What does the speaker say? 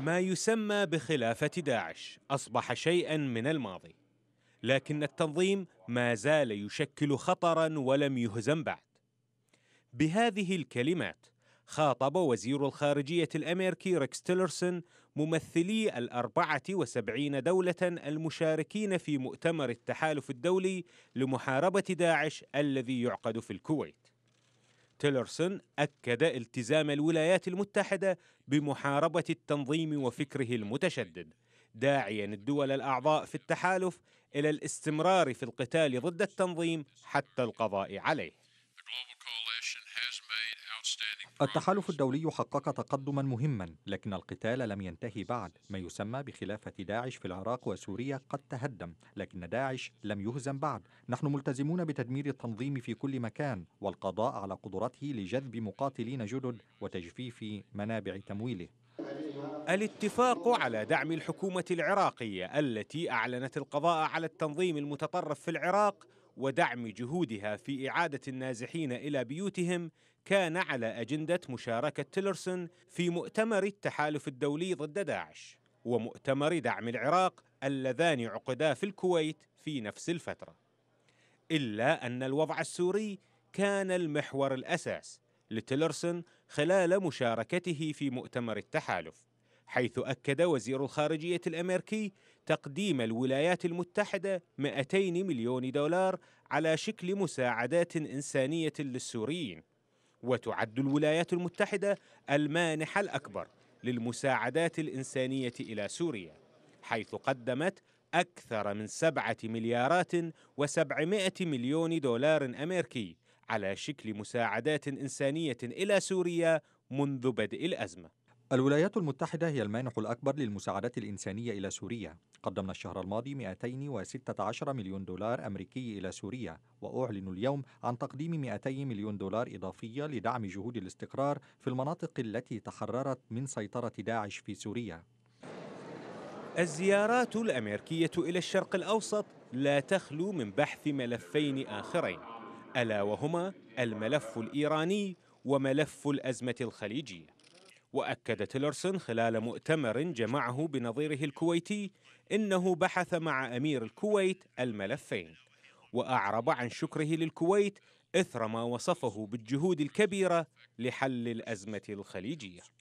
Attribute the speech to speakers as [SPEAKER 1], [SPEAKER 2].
[SPEAKER 1] ما يسمى بخلافة داعش أصبح شيئا من الماضي لكن التنظيم ما زال يشكل خطرا ولم يهزم بعد بهذه الكلمات خاطب وزير الخارجية الأمريكي ريكس تيلرسون ممثلي الأربعة وسبعين دولة المشاركين في مؤتمر التحالف الدولي لمحاربة داعش الذي يعقد في الكويت تيلرسون أكد التزام الولايات المتحدة بمحاربة التنظيم وفكره المتشدد داعيا الدول الأعضاء في التحالف إلى الاستمرار في القتال
[SPEAKER 2] ضد التنظيم حتى القضاء عليه التحالف الدولي حقق تقدما مهما لكن القتال لم ينتهي بعد ما يسمى بخلافة داعش في العراق وسوريا قد تهدم لكن داعش لم يهزم بعد نحن ملتزمون بتدمير التنظيم في كل مكان والقضاء على قدرته لجذب مقاتلين جدد وتجفيف منابع تمويله الاتفاق على
[SPEAKER 1] دعم الحكومة العراقية التي أعلنت القضاء على التنظيم المتطرف في العراق ودعم جهودها في إعادة النازحين إلى بيوتهم كان على أجندة مشاركة تيلرسون في مؤتمر التحالف الدولي ضد داعش ومؤتمر دعم العراق اللذان عقدا في الكويت في نفس الفترة إلا أن الوضع السوري كان المحور الأساس لتيلرسون خلال مشاركته في مؤتمر التحالف حيث أكد وزير الخارجية الأمريكي تقديم الولايات المتحدة 200 مليون دولار على شكل مساعدات إنسانية للسوريين وتعد الولايات المتحدة المانح الأكبر للمساعدات الإنسانية إلى سوريا حيث قدمت أكثر من سبعة مليارات وسبعمائة مليون دولار أمريكي على شكل مساعدات إنسانية إلى
[SPEAKER 2] سوريا منذ بدء الأزمة الولايات المتحدة هي المانح الأكبر للمساعدات الإنسانية إلى سوريا قدمنا الشهر الماضي 216 مليون دولار أمريكي إلى سوريا وأعلن اليوم عن تقديم 200 مليون دولار إضافية لدعم جهود الاستقرار في المناطق التي تحررت من سيطرة داعش في سوريا الزيارات الأمريكية إلى الشرق الأوسط لا تخلو من بحث
[SPEAKER 1] ملفين آخرين ألا وهما الملف الإيراني وملف الأزمة الخليجية وأكد تيلرسون خلال مؤتمر جمعه بنظيره الكويتي إنه بحث مع أمير الكويت الملفين وأعرب عن شكره للكويت إثر ما وصفه بالجهود الكبيرة لحل الأزمة الخليجية